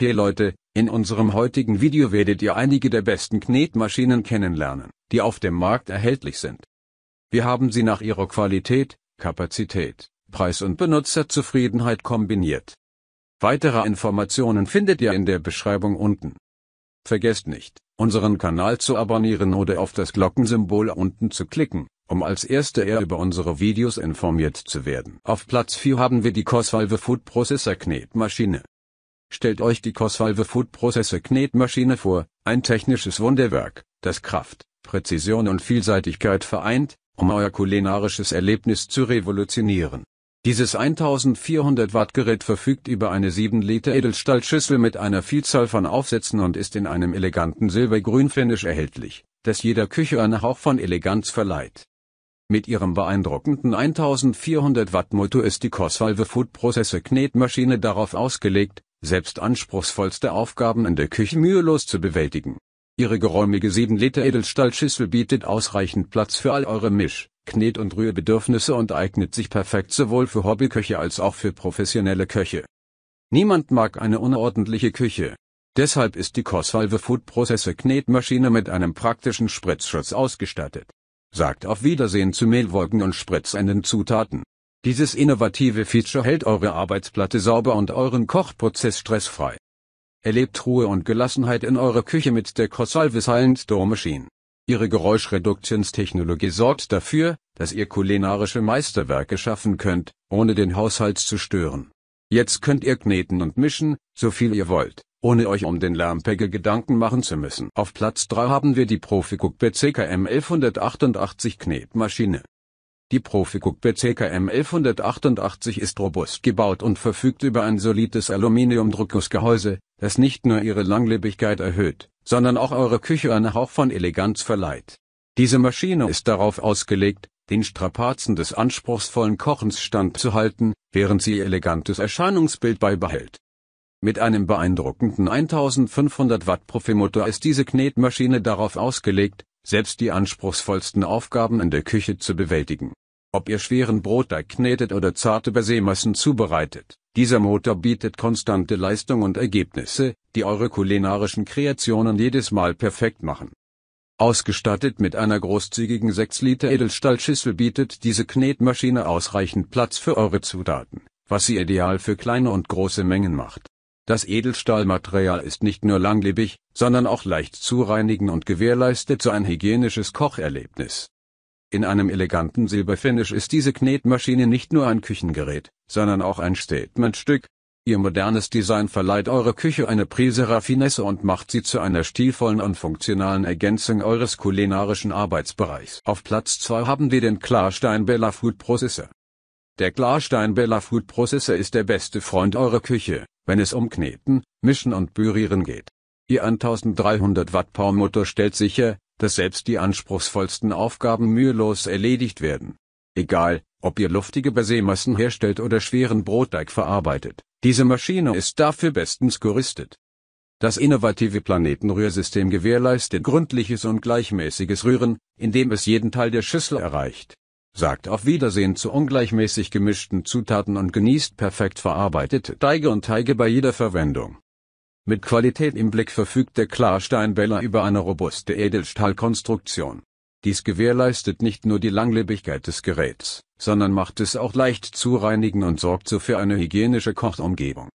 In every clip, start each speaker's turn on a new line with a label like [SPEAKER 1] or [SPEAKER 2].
[SPEAKER 1] Hey Leute, in unserem heutigen Video werdet ihr einige der besten Knetmaschinen kennenlernen, die auf dem Markt erhältlich sind. Wir haben sie nach ihrer Qualität, Kapazität, Preis und Benutzerzufriedenheit kombiniert. Weitere Informationen findet ihr in der Beschreibung unten. Vergesst nicht, unseren Kanal zu abonnieren oder auf das Glockensymbol unten zu klicken, um als erster eher über unsere Videos informiert zu werden. Auf Platz 4 haben wir die Cosvalve Food Processor Knetmaschine. Stellt euch die Cosvalve Food Processor Knetmaschine vor, ein technisches Wunderwerk, das Kraft, Präzision und Vielseitigkeit vereint, um euer kulinarisches Erlebnis zu revolutionieren. Dieses 1400 Watt Gerät verfügt über eine 7 Liter Edelstahlschüssel mit einer Vielzahl von Aufsätzen und ist in einem eleganten silbergrün Finish erhältlich, das jeder Küche einen Hauch von Eleganz verleiht. Mit ihrem beeindruckenden 1400 Watt Motor ist die Cosvalve Food Processor Knetmaschine darauf ausgelegt, selbst anspruchsvollste Aufgaben in der Küche mühelos zu bewältigen. Ihre geräumige 7 Liter Edelstahlschüssel bietet ausreichend Platz für all eure Misch-, Knet- und Rührbedürfnisse und eignet sich perfekt sowohl für Hobbyköche als auch für professionelle Köche. Niemand mag eine unordentliche Küche. Deshalb ist die Cosvalve Food Processor Knetmaschine mit einem praktischen Spritzschutz ausgestattet. Sagt auf Wiedersehen zu Mehlwolken und spritzenden Zutaten. Dieses innovative Feature hält eure Arbeitsplatte sauber und euren Kochprozess stressfrei. Erlebt Ruhe und Gelassenheit in eurer Küche mit der Cosalve Silent Door Machine. Ihre Geräuschreduktionstechnologie sorgt dafür, dass ihr kulinarische Meisterwerke schaffen könnt, ohne den Haushalt zu stören. Jetzt könnt ihr kneten und mischen, so viel ihr wollt, ohne euch um den Lärmpegel Gedanken machen zu müssen. Auf Platz 3 haben wir die Profi Cook BCKM 1188 Knetmaschine. Die Profi-Coupé CKM 1188 ist robust gebaut und verfügt über ein solides Aluminiumdruckusgehäuse, das nicht nur ihre Langlebigkeit erhöht, sondern auch eure Küche einen Hauch von Eleganz verleiht. Diese Maschine ist darauf ausgelegt, den Strapazen des anspruchsvollen Kochens standzuhalten, während sie ihr elegantes Erscheinungsbild beibehält. Mit einem beeindruckenden 1500 Watt Profimotor ist diese Knetmaschine darauf ausgelegt, selbst die anspruchsvollsten Aufgaben in der Küche zu bewältigen. Ob ihr schweren Brotteig knetet oder zarte Besämassen zubereitet, dieser Motor bietet konstante Leistung und Ergebnisse, die eure kulinarischen Kreationen jedes Mal perfekt machen. Ausgestattet mit einer großzügigen 6 Liter Edelstahlschüssel bietet diese Knetmaschine ausreichend Platz für eure Zutaten, was sie ideal für kleine und große Mengen macht. Das Edelstahlmaterial ist nicht nur langlebig, sondern auch leicht zu reinigen und gewährleistet so ein hygienisches Kocherlebnis. In einem eleganten Silberfinish ist diese Knetmaschine nicht nur ein Küchengerät, sondern auch ein Statementstück. Ihr modernes Design verleiht eurer Küche eine Prise Raffinesse und macht sie zu einer stilvollen und funktionalen Ergänzung eures kulinarischen Arbeitsbereichs. Auf Platz 2 haben wir den Klarstein Bella Food Processor. Der Klarstein Bella Food Processor ist der beste Freund eurer Küche, wenn es um Kneten, Mischen und Pürieren geht. Ihr 1300 Watt Power Motor stellt sicher, dass selbst die anspruchsvollsten Aufgaben mühelos erledigt werden. Egal, ob ihr luftige Baseemassen herstellt oder schweren Brotteig verarbeitet, diese Maschine ist dafür bestens gerüstet. Das innovative Planetenrührsystem gewährleistet gründliches und gleichmäßiges Rühren, indem es jeden Teil der Schüssel erreicht sagt auf Wiedersehen zu ungleichmäßig gemischten Zutaten und genießt perfekt verarbeitete Teige und Teige bei jeder Verwendung. Mit Qualität im Blick verfügt der Klarsteinbeller über eine robuste Edelstahlkonstruktion. Dies gewährleistet nicht nur die Langlebigkeit des Geräts, sondern macht es auch leicht zu reinigen und sorgt so für eine hygienische Kochumgebung.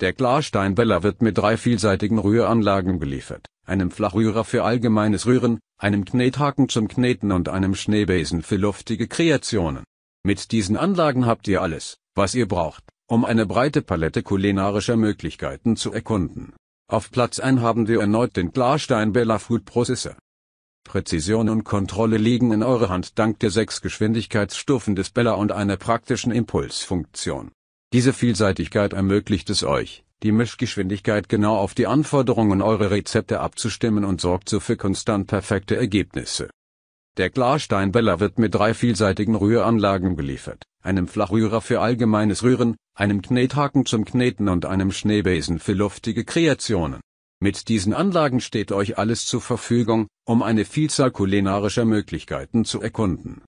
[SPEAKER 1] Der Klarsteinbeller wird mit drei vielseitigen Rühranlagen geliefert, einem Flachrührer für allgemeines Rühren, einem Knethaken zum Kneten und einem Schneebesen für luftige Kreationen. Mit diesen Anlagen habt ihr alles, was ihr braucht, um eine breite Palette kulinarischer Möglichkeiten zu erkunden. Auf Platz 1 haben wir erneut den Klarstein Bella Food Processor. Präzision und Kontrolle liegen in eurer Hand dank der sechs Geschwindigkeitsstufen des Bella und einer praktischen Impulsfunktion. Diese Vielseitigkeit ermöglicht es euch, die Mischgeschwindigkeit genau auf die Anforderungen eurer Rezepte abzustimmen und sorgt so für konstant perfekte Ergebnisse. Der Klarsteinbeller wird mit drei vielseitigen Rühranlagen geliefert, einem Flachrührer für allgemeines Rühren, einem Knethaken zum Kneten und einem Schneebesen für luftige Kreationen. Mit diesen Anlagen steht euch alles zur Verfügung, um eine Vielzahl kulinarischer Möglichkeiten zu erkunden.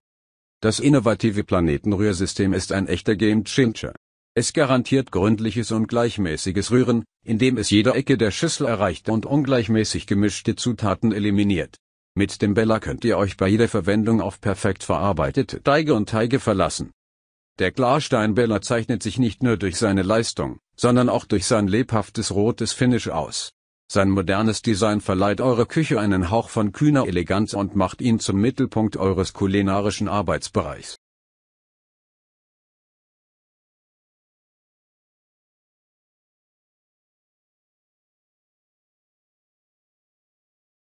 [SPEAKER 1] Das innovative Planetenrührsystem ist ein echter Game Changer. Es garantiert gründliches und gleichmäßiges Rühren, indem es jede Ecke der Schüssel erreicht und ungleichmäßig gemischte Zutaten eliminiert. Mit dem Beller könnt ihr euch bei jeder Verwendung auf perfekt verarbeitete Teige und Teige verlassen. Der Klarsteinbeller zeichnet sich nicht nur durch seine Leistung, sondern auch durch sein lebhaftes rotes Finish aus. Sein modernes Design verleiht eurer Küche einen Hauch von kühner Eleganz und macht ihn zum Mittelpunkt eures kulinarischen Arbeitsbereichs.